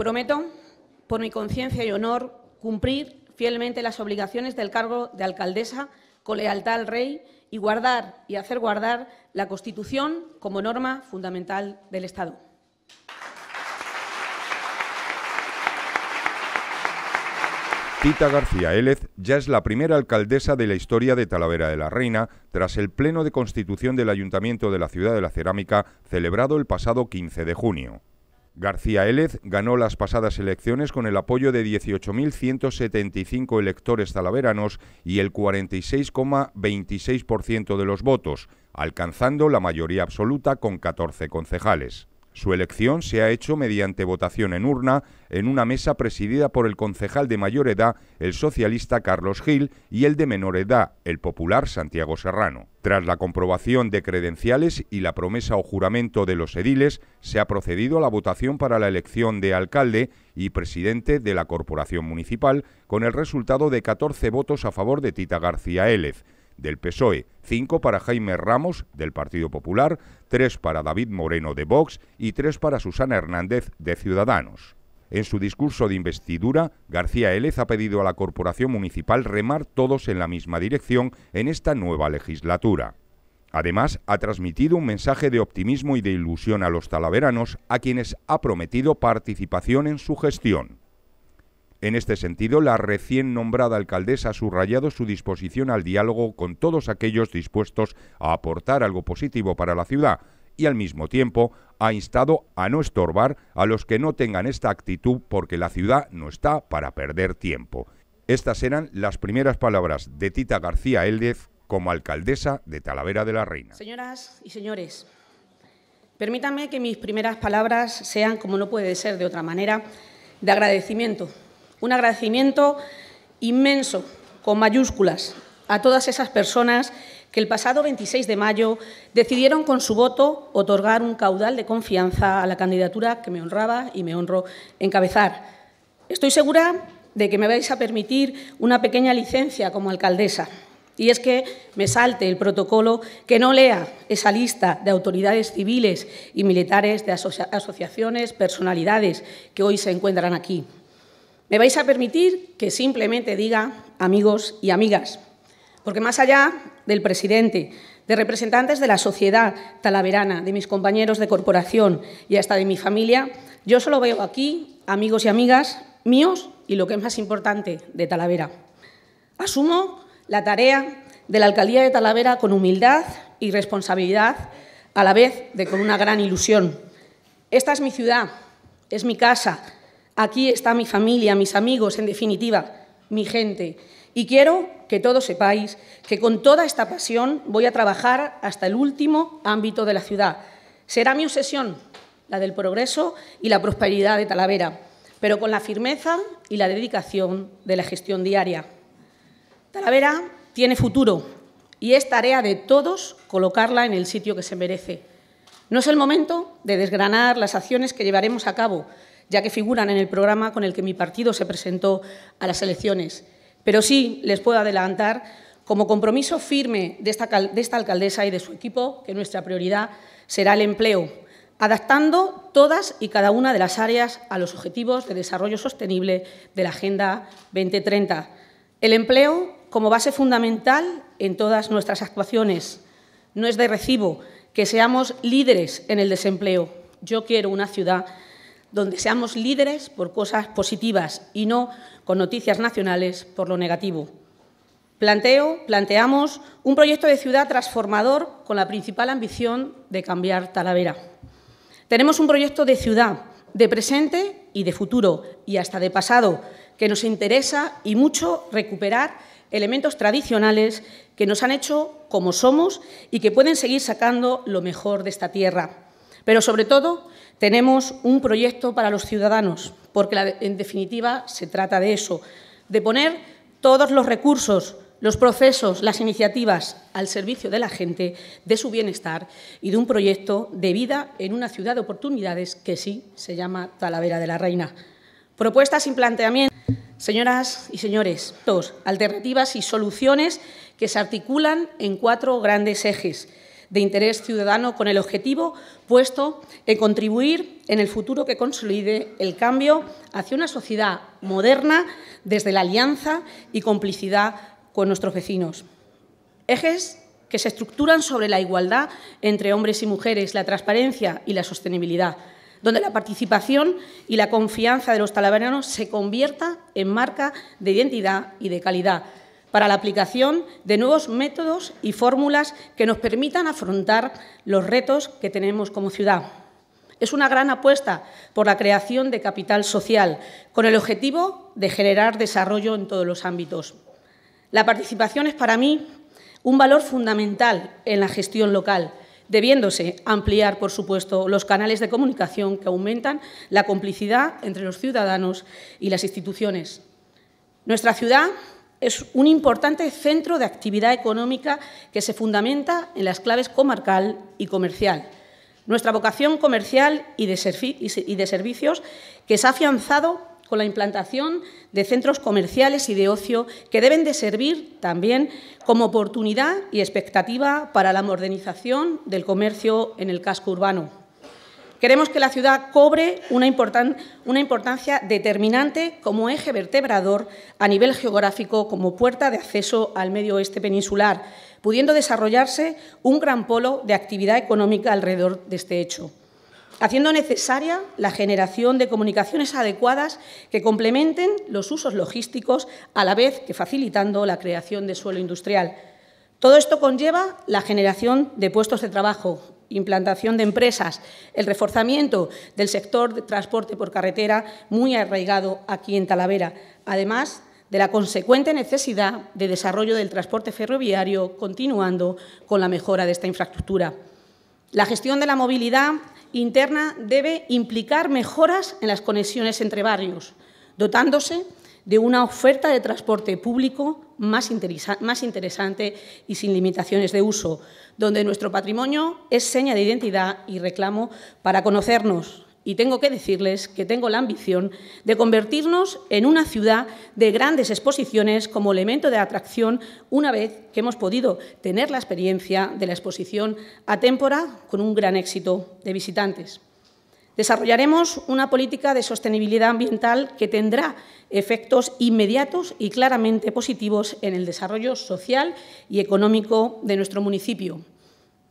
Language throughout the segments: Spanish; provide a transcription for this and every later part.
prometo, por mi conciencia y honor, cumplir fielmente las obligaciones del cargo de alcaldesa con lealtad al rey y guardar y hacer guardar la Constitución como norma fundamental del Estado. Tita García Élez ya es la primera alcaldesa de la historia de Talavera de la Reina tras el Pleno de Constitución del Ayuntamiento de la Ciudad de la Cerámica celebrado el pasado 15 de junio. García Élez ganó las pasadas elecciones con el apoyo de 18.175 electores talaveranos y el 46,26% de los votos, alcanzando la mayoría absoluta con 14 concejales. Su elección se ha hecho mediante votación en urna en una mesa presidida por el concejal de mayor edad, el socialista Carlos Gil, y el de menor edad, el popular Santiago Serrano. Tras la comprobación de credenciales y la promesa o juramento de los ediles, se ha procedido a la votación para la elección de alcalde y presidente de la corporación municipal, con el resultado de 14 votos a favor de Tita García Élez, del PSOE, 5 para Jaime Ramos del Partido Popular, tres para David Moreno de Vox y tres para Susana Hernández de Ciudadanos. En su discurso de investidura, García Élez ha pedido a la Corporación Municipal remar todos en la misma dirección en esta nueva legislatura. Además, ha transmitido un mensaje de optimismo y de ilusión a los talaveranos, a quienes ha prometido participación en su gestión. En este sentido, la recién nombrada alcaldesa ha subrayado su disposición al diálogo con todos aquellos dispuestos a aportar algo positivo para la ciudad y al mismo tiempo ha instado a no estorbar a los que no tengan esta actitud porque la ciudad no está para perder tiempo. Estas eran las primeras palabras de Tita García Eldez como alcaldesa de Talavera de la Reina. Señoras y señores, permítanme que mis primeras palabras sean, como no puede ser de otra manera, de agradecimiento un agradecimiento inmenso, con mayúsculas, a todas esas personas que el pasado 26 de mayo decidieron con su voto otorgar un caudal de confianza a la candidatura que me honraba y me honro encabezar. Estoy segura de que me vais a permitir una pequeña licencia como alcaldesa, y es que me salte el protocolo que no lea esa lista de autoridades civiles y militares, de asociaciones, personalidades que hoy se encuentran aquí. Me vais a permitir que simplemente diga amigos y amigas, porque más allá del presidente, de representantes de la sociedad talaverana, de mis compañeros de corporación y hasta de mi familia, yo solo veo aquí amigos y amigas míos y lo que es más importante, de Talavera. Asumo la tarea de la Alcaldía de Talavera con humildad y responsabilidad, a la vez de con una gran ilusión. Esta es mi ciudad, es mi casa, Aquí está mi familia, mis amigos, en definitiva, mi gente. Y quiero que todos sepáis que con toda esta pasión voy a trabajar hasta el último ámbito de la ciudad. Será mi obsesión, la del progreso y la prosperidad de Talavera, pero con la firmeza y la dedicación de la gestión diaria. Talavera tiene futuro y es tarea de todos colocarla en el sitio que se merece. No es el momento de desgranar las acciones que llevaremos a cabo, ya que figuran en el programa con el que mi partido se presentó a las elecciones. Pero sí les puedo adelantar, como compromiso firme de esta, alcaldesa y de su equipo, que nuestra prioridad será el empleo, adaptando todas y cada una de las áreas a los objetivos de desarrollo sostenible de la Agenda 2030. El empleo como base fundamental en todas nuestras actuaciones. No es de recibo que seamos líderes en el desempleo. Yo quiero una ciudad donde seamos líderes por cosas positivas y no con noticias nacionales por lo negativo. Planteo, planteamos un proyecto de ciudad transformador con la principal ambición de cambiar Talavera. Tenemos un proyecto de ciudad, de presente y de futuro, y hasta de pasado, que nos interesa y mucho recuperar elementos tradicionales que nos han hecho como somos y que pueden seguir sacando lo mejor de esta tierra. Pero, sobre todo, tenemos un proyecto para los ciudadanos, porque, en definitiva, se trata de eso, de poner todos los recursos los procesos, las iniciativas al servicio de la gente, de su bienestar y de un proyecto de vida en una ciudad de oportunidades que sí se llama Talavera de la Reina. Propuestas y planteamientos, señoras y señores, dos, alternativas y soluciones que se articulan en cuatro grandes ejes de interés ciudadano con el objetivo puesto en contribuir en el futuro que consolide el cambio hacia una sociedad moderna desde la alianza y complicidad con nuestros vecinos. Ejes que se estructuran sobre la igualdad entre hombres y mujeres, la transparencia y la sostenibilidad, donde la participación y la confianza de los talaveranos se convierta en marca de identidad y de calidad, para la aplicación de nuevos métodos y fórmulas que nos permitan afrontar los retos que tenemos como ciudad. Es una gran apuesta por la creación de capital social, con el objetivo de generar desarrollo en todos los ámbitos. La participación es para mí un valor fundamental en la gestión local, debiéndose ampliar, por supuesto, los canales de comunicación que aumentan la complicidad entre los ciudadanos y las instituciones. Nuestra ciudad es un importante centro de actividad económica que se fundamenta en las claves comarcal y comercial. Nuestra vocación comercial y de, servicios que se ha afianzado con la implantación de centros comerciales y de ocio que deben de servir también como oportunidad y expectativa para la modernización del comercio en el casco urbano. Queremos que la ciudad cobre una, importancia determinante como eje vertebrador a nivel geográfico, como puerta de acceso al medio oeste peninsular, pudiendo desarrollarse un gran polo de actividad económica alrededor de este hecho haciendo necesaria la generación de comunicaciones adecuadas que complementen los usos logísticos, a la vez que facilitando la creación de suelo industrial. Todo esto conlleva la generación de puestos de trabajo, implantación de empresas, el reforzamiento del sector de transporte por carretera muy arraigado aquí en Talavera, además de la consecuente necesidad de desarrollo del transporte ferroviario, continuando con la mejora de esta infraestructura. La gestión de la movilidad interna debe implicar mejoras en las conexiones entre barrios, dotándose de una oferta de transporte público más, interesante y sin limitaciones de uso, donde nuestro patrimonio es seña de identidad y reclamo para conocernos, y tengo que decirles que tengo la ambición de convertirnos en una ciudad de grandes exposiciones como elemento de atracción una vez que hemos podido tener la experiencia de la exposición a témpora con un gran éxito de visitantes. Desarrollaremos una política de sostenibilidad ambiental que tendrá efectos inmediatos y claramente positivos en el desarrollo social y económico de nuestro municipio.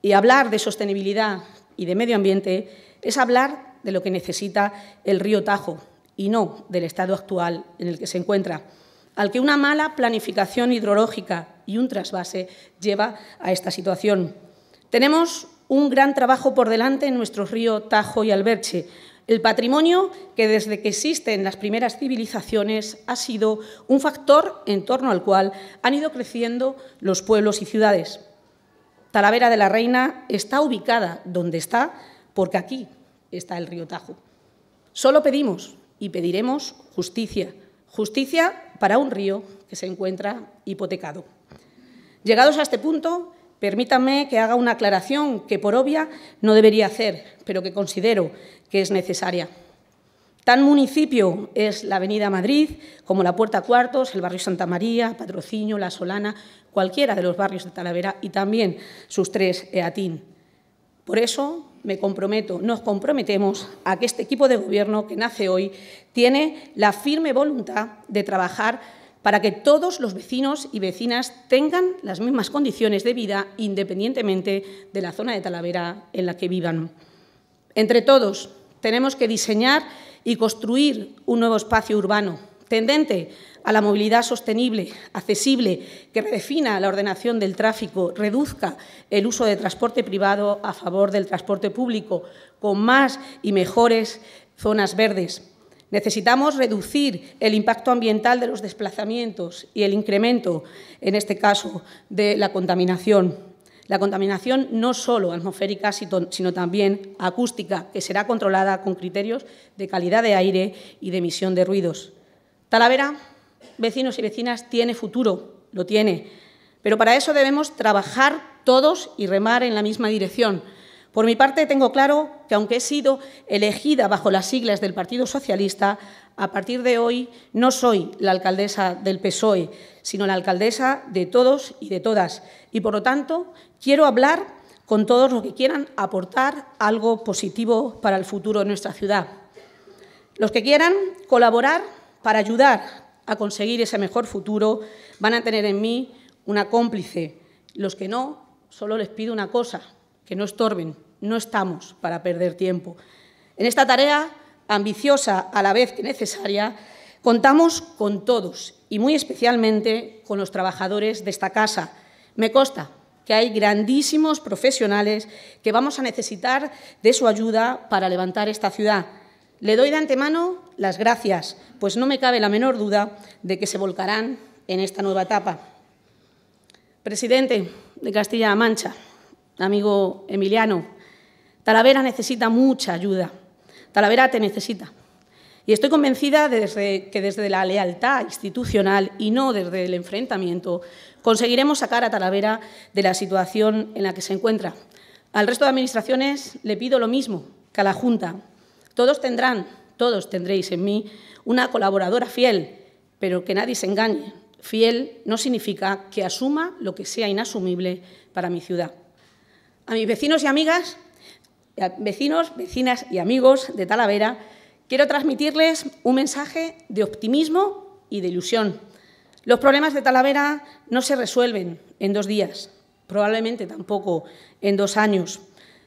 Y hablar de sostenibilidad y de medio ambiente es hablar de lo que necesita el río Tajo y no del estado actual en el que se encuentra, al que una mala planificación hidrológica y un trasvase lleva a esta situación. Tenemos un gran trabajo por delante en nuestro río Tajo y Alberche, el patrimonio que desde que existen las primeras civilizaciones ha sido un factor en torno al cual han ido creciendo los pueblos y ciudades. Talavera de la Reina está ubicada donde está porque aquí está el río Tajo. Solo pedimos y pediremos justicia, justicia para un río que se encuentra hipotecado. Llegados a este punto, Permítanme que haga una aclaración que por obvia no debería hacer, pero que considero que es necesaria. Tan municipio es la Avenida Madrid como la Puerta Cuartos, el barrio Santa María, Patrocinio, La Solana, cualquiera de los barrios de Talavera y también sus tres EATIN. Por eso me comprometo, nos comprometemos a que este equipo de gobierno que nace hoy tiene la firme voluntad de trabajar para que todos los vecinos y vecinas tengan las mismas condiciones de vida independientemente de la zona de Talavera en la que vivan. Entre todos, tenemos que diseñar y construir un nuevo espacio urbano tendente a la movilidad sostenible, accesible, que redefina la ordenación del tráfico, reduzca el uso de transporte privado a favor del transporte público, con más y mejores zonas verdes Necesitamos reducir el impacto ambiental de los desplazamientos y el incremento, en este caso, de la contaminación la contaminación no solo atmosférica, sino también acústica, que será controlada con criterios de calidad de aire y de emisión de ruidos. Talavera, vecinos y vecinas, tiene futuro, lo tiene, pero para eso debemos trabajar todos y remar en la misma dirección. Por mi parte, tengo claro que, aunque he sido elegida bajo las siglas del Partido Socialista, a partir de hoy no soy la alcaldesa del PSOE, sino la alcaldesa de todos y de todas. Y, por lo tanto, quiero hablar con todos los que quieran aportar algo positivo para el futuro de nuestra ciudad. Los que quieran colaborar para ayudar a conseguir ese mejor futuro van a tener en mí una cómplice. Los que no, solo les pido una cosa, que no estorben. No estamos para perder tiempo. En esta tarea, ambiciosa a la vez que necesaria, contamos con todos y muy especialmente con los trabajadores de esta casa. Me consta que hay grandísimos profesionales que vamos a necesitar de su ayuda para levantar esta ciudad. Le doy de antemano las gracias, pues no me cabe la menor duda de que se volcarán en esta nueva etapa. Presidente de Castilla-La Mancha, amigo Emiliano, Talavera necesita mucha ayuda. Talavera te necesita. Y estoy convencida de que desde la lealtad institucional y no desde el enfrentamiento conseguiremos sacar a Talavera de la situación en la que se encuentra. Al resto de administraciones le pido lo mismo que a la Junta. Todos tendrán, todos tendréis en mí una colaboradora fiel, pero que nadie se engañe. Fiel no significa que asuma lo que sea inasumible para mi ciudad. A mis vecinos y amigas vecinos, vecinas y amigos de Talavera, quiero transmitirles un mensaje de optimismo y de ilusión. Los problemas de Talavera no se resuelven en dos días, probablemente tampoco en dos años,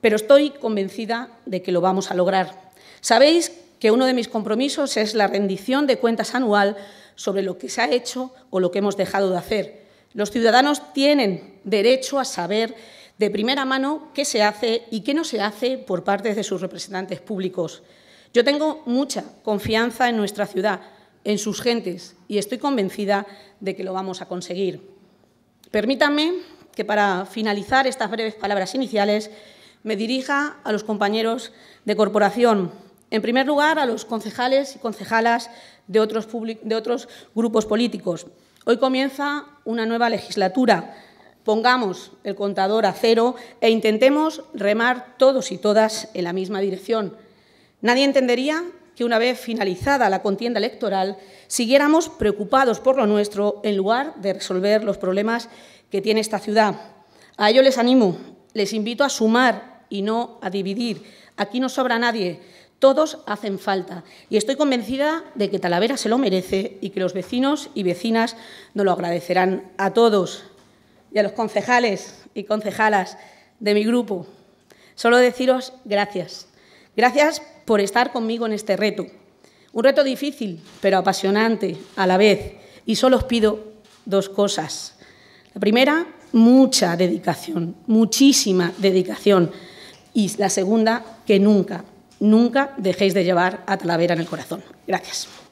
pero estoy convencida de que lo vamos a lograr. Sabéis que uno de mis compromisos es la rendición de cuentas anual sobre lo que se ha hecho o lo que hemos dejado de hacer. Los ciudadanos tienen derecho a saber de primera mano qué se hace y qué no se hace por parte de sus representantes públicos. Yo tengo mucha confianza en nuestra ciudad, en sus gentes, y estoy convencida de que lo vamos a conseguir. Permítanme que para finalizar estas breves palabras iniciales me dirija a los compañeros de corporación, en primer lugar a los concejales y concejalas de otros, de otros grupos políticos. Hoy comienza una nueva legislatura Pongamos el contador a cero e intentemos remar todos y todas en la misma dirección. Nadie entendería que una vez finalizada la contienda electoral siguiéramos preocupados por lo nuestro en lugar de resolver los problemas que tiene esta ciudad. A ello les animo, les invito a sumar y no a dividir. Aquí no sobra nadie, todos hacen falta y estoy convencida de que Talavera se lo merece y que los vecinos y vecinas nos lo agradecerán a todos y a los concejales y concejalas de mi grupo, solo deciros gracias. Gracias por estar conmigo en este reto. Un reto difícil, pero apasionante a la vez. Y solo os pido dos cosas. La primera, mucha dedicación, muchísima dedicación. Y la segunda, que nunca, nunca dejéis de llevar a Talavera en el corazón. Gracias.